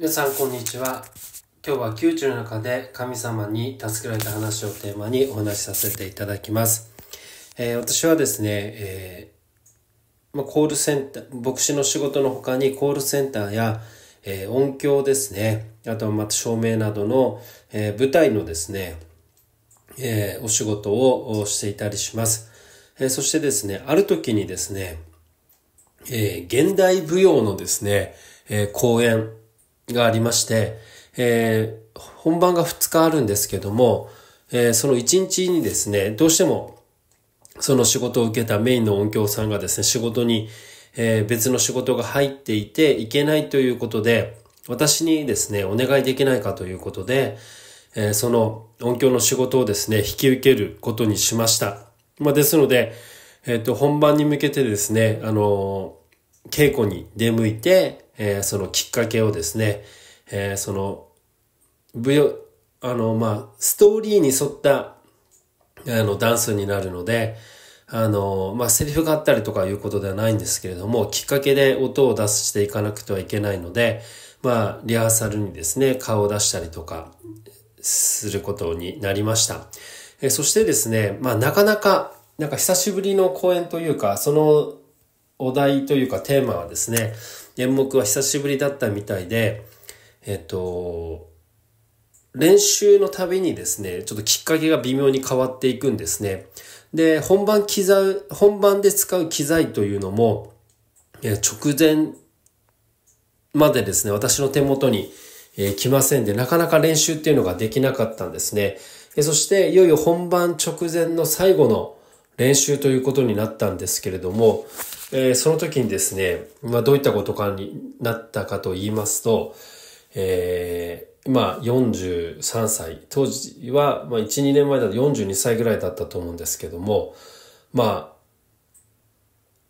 皆さんこんにちは今日は宮中の中で神様に助けられた話をテーマにお話しさせていただきます、えー、私はですね、えー、まコールセンター牧師の仕事の他にコールセンターや、えー、音響ですねあとはまた照明などの、え舞台のですね、えお仕事をしていたりします、えそしてですねある時にですねえー、現代舞踊のですね、えー、公演がありまして、えー、本番が2日あるんですけども、えー、その1日にですね、どうしてもその仕事を受けたメインの音響さんがですね、仕事に、えー、別の仕事が入っていていけないということで、私にですね、お願いできないかということで、えー、その音響の仕事をですね、引き受けることにしました。まあ、ですので、えっ、ー、と、本番に向けてですね、あのー、稽古に出向いて、えー、そのきっかけをですね、えー、その、ぶよ、あの、まあ、ストーリーに沿った、あの、ダンスになるので、あの、まあ、セリフがあったりとかいうことではないんですけれども、きっかけで音を出していかなくてはいけないので、まあ、リハーサルにですね、顔を出したりとか、することになりました。えそしてですね、まあ、なかなか、なんか久しぶりの公演というか、そのお題というかテーマはですね、演目は久しぶりだったみたいで、えっと、練習のたびにですね、ちょっときっかけが微妙に変わっていくんですね。で、本番機材、本番で使う機材というのも、直前までですね、私の手元に、え来ませんで、なかなか練習っていうのができなかったんですね。えそして、いよいよ本番直前の最後の練習ということになったんですけれども、えー、その時にですね、まあ、どういったことかになったかと言いますと、えー、今43歳、当時は、まあ、1、2年前だと42歳ぐらいだったと思うんですけども、まあ、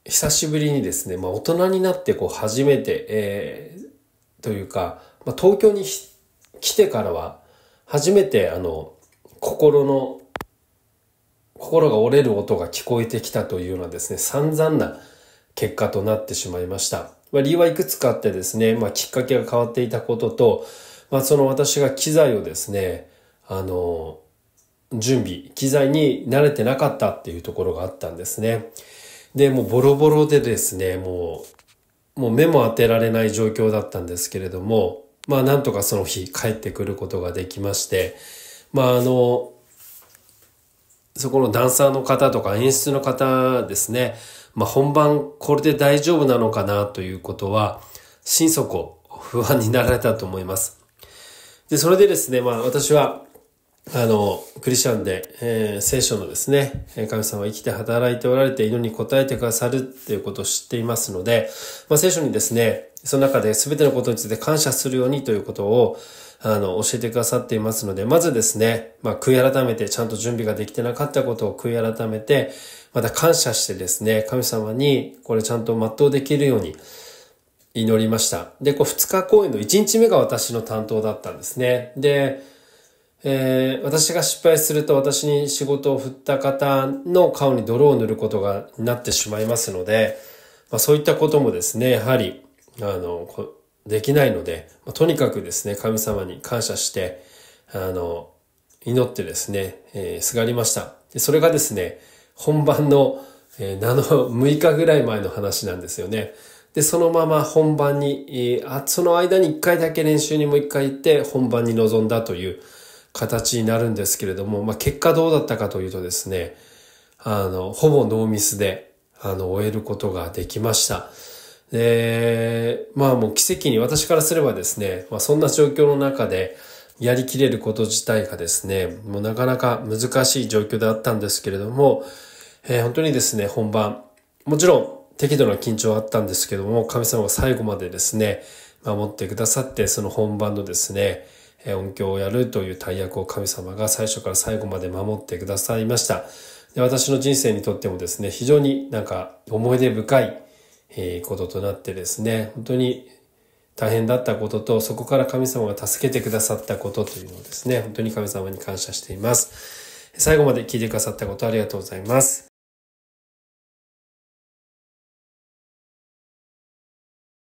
久しぶりにですね、まあ、大人になってこう初めて、えー、というか、まあ、東京に来てからは、初めてあの、心の心が折れる音が聞こえてきたというようなですね、散々な結果となってしまいました。まあ、理由はいくつかあってですね、まあ、きっかけが変わっていたことと、まあ、その私が機材をですね、あの、準備、機材に慣れてなかったっていうところがあったんですね。で、もうボロボロでですね、もう、もう目も当てられない状況だったんですけれども、まあなんとかその日帰ってくることができまして、まああの、そこのダンサーの方とか演出の方ですね、まあ、本番これで大丈夫なのかなということは、心底不安になられたと思います。で、それでですね、まあ私は、あの、クリスチャンで、えー、聖書のですね、神様は生きて働いておられて祈りに応えてくださるっていうことを知っていますので、まあ聖書にですね、その中で全てのことについて感謝するようにということを、あの、教えてくださっていますので、まずですね、まあ、悔い改めて、ちゃんと準備ができてなかったことを悔い改めて、また感謝してですね、神様にこれちゃんと全うできるように祈りました。で、こう、二日公演の一日目が私の担当だったんですね。で、えー、私が失敗すると私に仕事を振った方の顔に泥を塗ることがなってしまいますので、まあ、そういったこともですね、やはり、あの、できないので、まあ、とにかくですね、神様に感謝して、あの、祈ってですね、えー、すがりました。でそれがですね、本番の、えー、7、6日ぐらい前の話なんですよね。で、そのまま本番に、えー、あその間に1回だけ練習にもう1回行って本番に臨んだという形になるんですけれども、まあ、結果どうだったかというとですね、あの、ほぼノーミスで、あの、終えることができました。で、まあもう奇跡に私からすればですね、まあ、そんな状況の中でやりきれること自体がですね、もうなかなか難しい状況であったんですけれども、えー、本当にですね、本番、もちろん適度な緊張はあったんですけども、神様が最後までですね、守ってくださって、その本番のですね、音響をやるという大役を神様が最初から最後まで守ってくださいました。で私の人生にとってもですね、非常になんか思い出深いえこととなってですね、本当に大変だったことと、そこから神様が助けてくださったことというのをですね、本当に神様に感謝しています。最後まで聞いてくださったことありがとうございます。